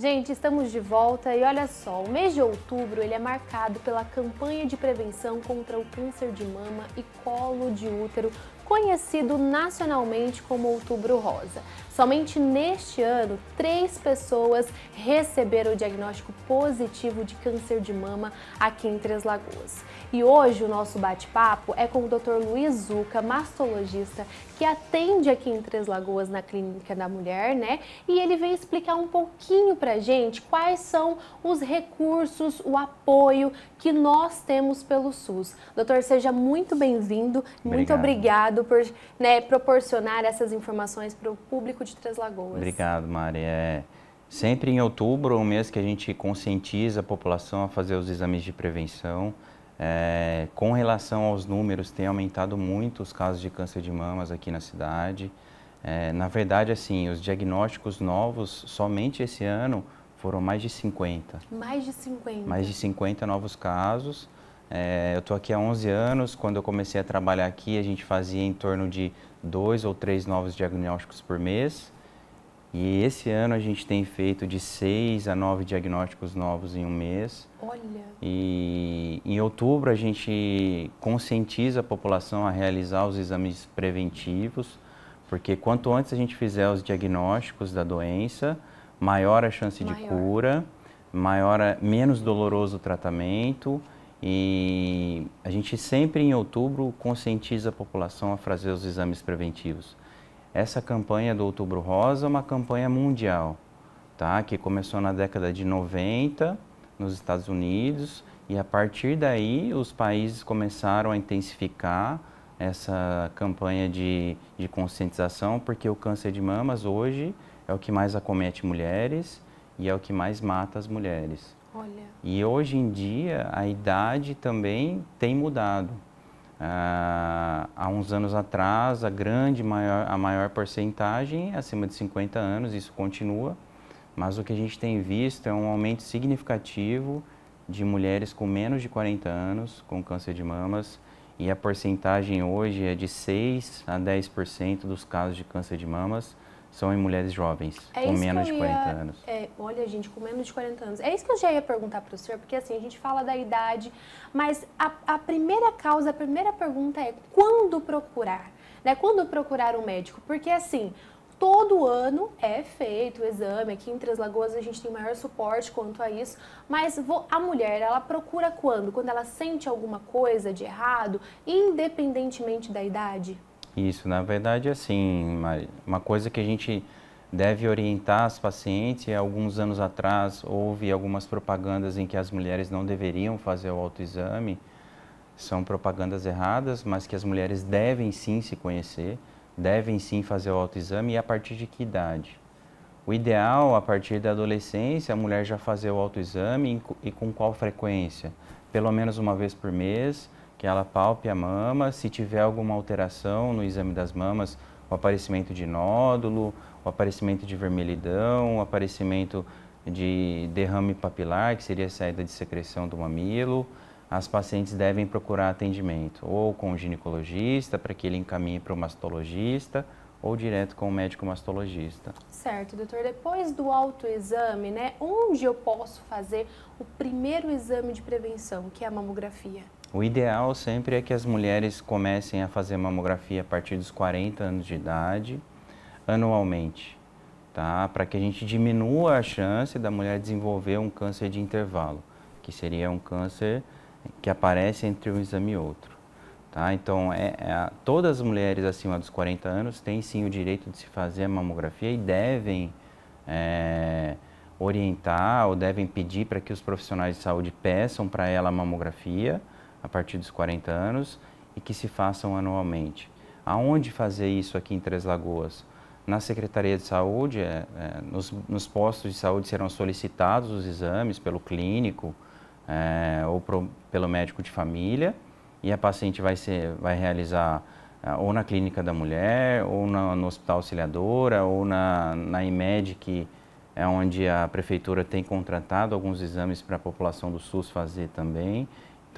Gente, estamos de volta e olha só, o mês de outubro ele é marcado pela campanha de prevenção contra o câncer de mama e colo de útero, conhecido nacionalmente como Outubro Rosa. Somente neste ano, três pessoas receberam o diagnóstico positivo de câncer de mama aqui em Três Lagoas. E hoje o nosso bate-papo é com o Dr. Luiz Zuca, mastologista, que atende aqui em Três Lagoas na Clínica da Mulher, né? E ele vem explicar um pouquinho pra gente quais são os recursos, o apoio que nós temos pelo SUS. Doutor, seja muito bem-vindo, muito obrigado por né, proporcionar essas informações para o público de Três Lagoas. Obrigado, Mari. É, sempre em outubro o um mês que a gente conscientiza a população a fazer os exames de prevenção. É, com relação aos números, tem aumentado muito os casos de câncer de mamas aqui na cidade. É, na verdade, assim, os diagnósticos novos, somente esse ano, foram mais de 50. Mais de 50? Mais de 50 novos casos. É, eu estou aqui há 11 anos. Quando eu comecei a trabalhar aqui, a gente fazia em torno de dois ou três novos diagnósticos por mês. E esse ano a gente tem feito de seis a nove diagnósticos novos em um mês. Olha! E em outubro a gente conscientiza a população a realizar os exames preventivos, porque quanto antes a gente fizer os diagnósticos da doença, maior a chance maior. de cura, maior a, menos doloroso o tratamento e a gente sempre em outubro conscientiza a população a fazer os exames preventivos. Essa campanha do Outubro Rosa é uma campanha mundial, tá? Que começou na década de 90 nos Estados Unidos e a partir daí os países começaram a intensificar essa campanha de, de conscientização, porque o câncer de mamas hoje é o que mais acomete mulheres e é o que mais mata as mulheres. Olha. E hoje em dia a idade também tem mudado. Ah, há uns anos atrás, a grande maior, a maior porcentagem é acima de 50 anos, isso continua, mas o que a gente tem visto é um aumento significativo de mulheres com menos de 40 anos com câncer de mamas e a porcentagem hoje é de 6 a 10% dos casos de câncer de mamas são em mulheres jovens, é com menos de 40 anos. É, olha, gente, com menos de 40 anos. É isso que eu já ia perguntar para o senhor, porque assim, a gente fala da idade, mas a, a primeira causa, a primeira pergunta é quando procurar? Né? Quando procurar um médico? Porque assim, todo ano é feito o exame. Aqui em Três Lagoas a gente tem maior suporte quanto a isso. Mas a mulher, ela procura quando? Quando ela sente alguma coisa de errado, independentemente da idade? Isso, na verdade, é assim, uma coisa que a gente deve orientar as pacientes. É alguns anos atrás houve algumas propagandas em que as mulheres não deveriam fazer o autoexame. São propagandas erradas, mas que as mulheres devem sim se conhecer, devem sim fazer o autoexame e a partir de que idade? O ideal, a partir da adolescência, a mulher já fazer o autoexame e com qual frequência? Pelo menos uma vez por mês, que ela palpe a mama, se tiver alguma alteração no exame das mamas, o aparecimento de nódulo, o aparecimento de vermelhidão, o aparecimento de derrame papilar, que seria a saída de secreção do mamilo, as pacientes devem procurar atendimento ou com o ginecologista para que ele encaminhe para o mastologista ou direto com o médico mastologista. Certo, doutor. Depois do autoexame, né, onde eu posso fazer o primeiro exame de prevenção, que é a mamografia? O ideal sempre é que as mulheres comecem a fazer mamografia a partir dos 40 anos de idade, anualmente, tá? Para que a gente diminua a chance da mulher desenvolver um câncer de intervalo, que seria um câncer que aparece entre um exame e outro. Tá? Então, é, é, todas as mulheres acima dos 40 anos têm sim o direito de se fazer a mamografia e devem é, orientar ou devem pedir para que os profissionais de saúde peçam para ela a mamografia a partir dos 40 anos e que se façam anualmente. Aonde fazer isso aqui em Três Lagoas? Na Secretaria de Saúde, é, é, nos, nos, postos de saúde serão solicitados os exames pelo clínico é, ou pro, pelo médico de família e a paciente vai, ser, vai realizar é, ou na clínica da mulher, ou na, no hospital auxiliadora, ou na, na IMED, que é onde a prefeitura tem contratado alguns exames para a população do SUS fazer também.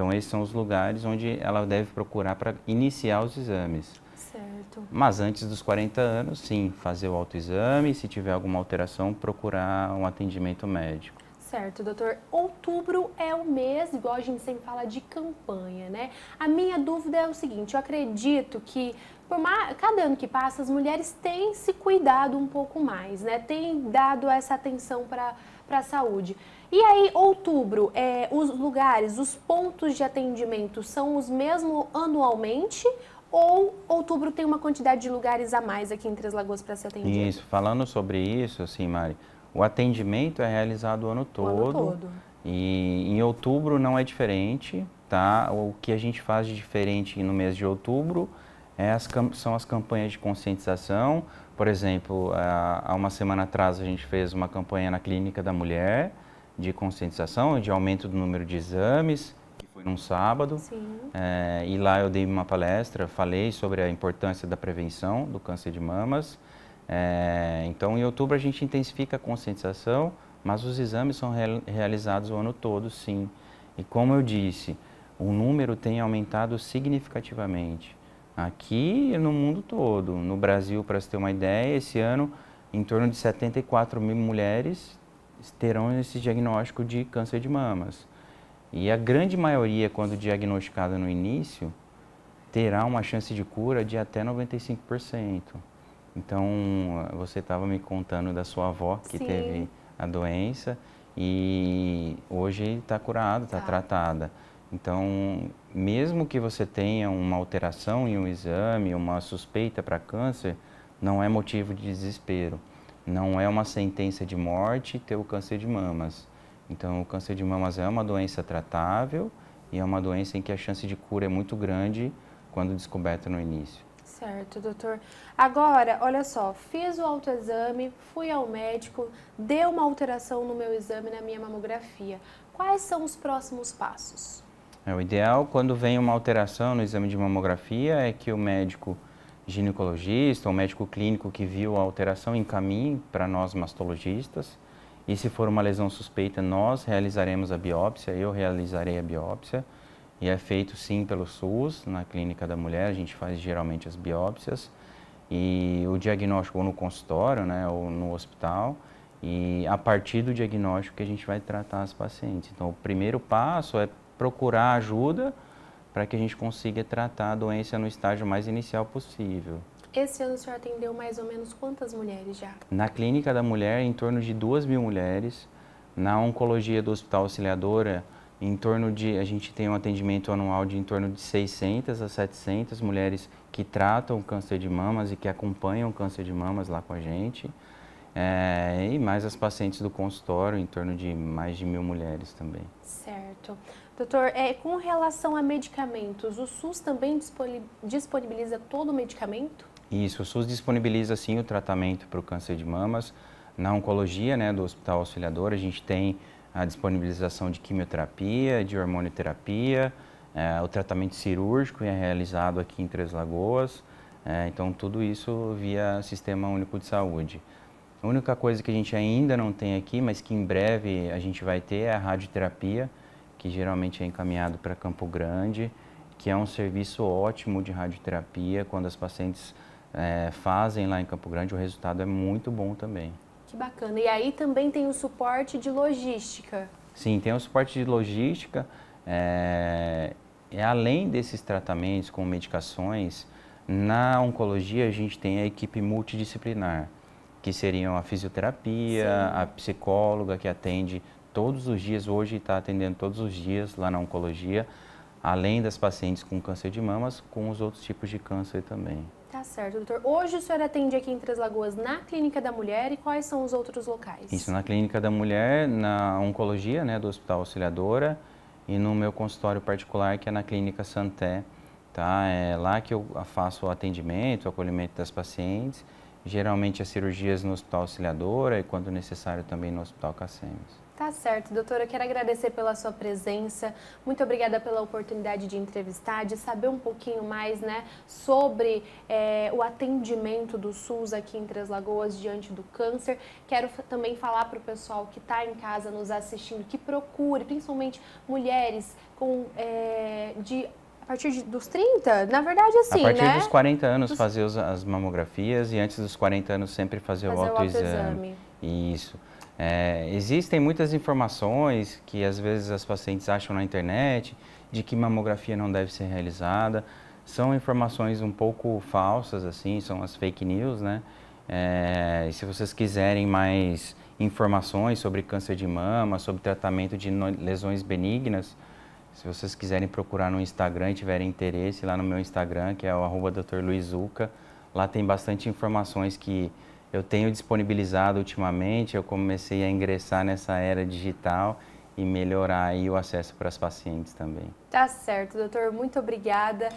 Então, esses são os lugares onde ela deve procurar para iniciar os exames. Certo. Mas antes dos 40 anos, sim, fazer o autoexame e, se tiver alguma alteração, procurar um atendimento médico. Certo, doutor. Outubro é o mês, igual a gente sempre fala, de campanha, né? A minha dúvida é o seguinte: eu acredito que por cada ano que passa, as mulheres têm se cuidado um pouco mais, né? Têm dado essa atenção para a saúde. E aí, outubro, é, os lugares, os pontos de atendimento são os mesmos anualmente? Ou outubro tem uma quantidade de lugares a mais aqui em Três Lagoas para ser atendido? Isso, falando sobre isso, assim, Mari, o atendimento é realizado o ano todo. O ano todo. E em outubro não é diferente, tá? O que a gente faz de diferente no mês de outubro é as, são as campanhas de conscientização. Por exemplo, há uma semana atrás a gente fez uma campanha na Clínica da Mulher, de conscientização, de aumento do número de exames, que foi num sábado. É, e lá eu dei uma palestra, falei sobre a importância da prevenção do câncer de mamas. É, então, em outubro a gente intensifica a conscientização, mas os exames são realizados o ano todo, sim. E como eu disse, o número tem aumentado significativamente aqui e no mundo todo. No Brasil, para você ter uma ideia, esse ano em torno de 74 mil mulheres terão esse diagnóstico de câncer de mamas. E a grande maioria, quando diagnosticada no início, terá uma chance de cura de até 95%. Então, você estava me contando da sua avó que Sim. teve a doença e hoje está curada, está tá. tratada. Então, mesmo que você tenha uma alteração em um exame, uma suspeita para câncer, não é motivo de desespero não é uma sentença de morte ter o câncer de mamas. Então, o câncer de mamas é uma doença tratável e é uma doença em que a chance de cura é muito grande quando descoberta no início. Certo, doutor. Agora, olha só, fiz o autoexame, fui ao médico, deu uma alteração no meu exame, na minha mamografia. Quais são os próximos passos? É, o ideal, quando vem uma alteração no exame de mamografia, é que o médico ginecologista ou médico clínico que viu a alteração caminho para nós mastologistas. E se for uma lesão suspeita, nós realizaremos a biópsia, eu realizarei a biópsia. E é feito sim pelo SUS, na clínica da mulher, a gente faz geralmente as biópsias. E o diagnóstico ou no consultório, né, ou no hospital. E a partir do diagnóstico que a gente vai tratar as pacientes. Então, o primeiro passo é procurar ajuda para que a gente consiga tratar a doença no estágio mais inicial possível. Esse ano o senhor atendeu mais ou menos quantas mulheres já? Na clínica da mulher, em torno de 2 mil mulheres. Na oncologia do Hospital Auxiliadora, em torno de, a gente tem um atendimento anual de em torno de 600 a 700 mulheres que tratam câncer de mamas e que acompanham o câncer de mamas lá com a gente. É, e mais as pacientes do consultório, em torno de mais de mil mulheres também. Certo. Doutor, é, com relação a medicamentos, o SUS também disponibiliza todo o medicamento? Isso, o SUS disponibiliza sim o tratamento para o câncer de mamas. Na oncologia né, do Hospital Auxiliador, a gente tem a disponibilização de quimioterapia, de hormonioterapia, é, o tratamento cirúrgico é realizado aqui em Três Lagoas. É, então, tudo isso via Sistema Único de Saúde. A única coisa que a gente ainda não tem aqui, mas que em breve a gente vai ter, é a radioterapia, que geralmente é encaminhado para Campo Grande, que é um serviço ótimo de radioterapia. Quando as pacientes é, fazem lá em Campo Grande, o resultado é muito bom também. Que bacana. E aí também tem o suporte de logística. Sim, tem o suporte de logística. É, é além desses tratamentos com medicações, na oncologia a gente tem a equipe multidisciplinar que seriam a fisioterapia, Sim. a psicóloga que atende todos os dias, hoje está atendendo todos os dias lá na oncologia, além das pacientes com câncer de mamas, com os outros tipos de câncer também. Tá certo, doutor. Hoje o senhor atende aqui em Três Lagoas na Clínica da Mulher e quais são os outros locais? Isso, na Clínica da Mulher, na Oncologia, né, do Hospital Auxiliadora e no meu consultório particular, que é na Clínica Santé, tá? É lá que eu faço o atendimento, o acolhimento das pacientes geralmente as cirurgias no Hospital Auxiliadora e, quando necessário, também no Hospital Cacemes. Tá certo, doutora. Quero agradecer pela sua presença. Muito obrigada pela oportunidade de entrevistar, de saber um pouquinho mais né, sobre é, o atendimento do SUS aqui em Três Lagoas diante do câncer. Quero também falar para o pessoal que está em casa nos assistindo que procure, principalmente mulheres com, é, de partir de, dos 30? Na verdade, assim, né? A partir né? dos 40 anos dos... fazer os, as mamografias e antes dos 40 anos sempre fazer, fazer o autoexame. Auto Isso. É, existem muitas informações que às vezes as pacientes acham na internet de que mamografia não deve ser realizada. São informações um pouco falsas, assim, são as fake news, né? É, e se vocês quiserem mais informações sobre câncer de mama, sobre tratamento de lesões benignas, se vocês quiserem procurar no Instagram e tiverem interesse, lá no meu Instagram, que é o arroba lá tem bastante informações que eu tenho disponibilizado ultimamente. Eu comecei a ingressar nessa era digital e melhorar aí o acesso para as pacientes também. Tá certo, doutor. Muito obrigada.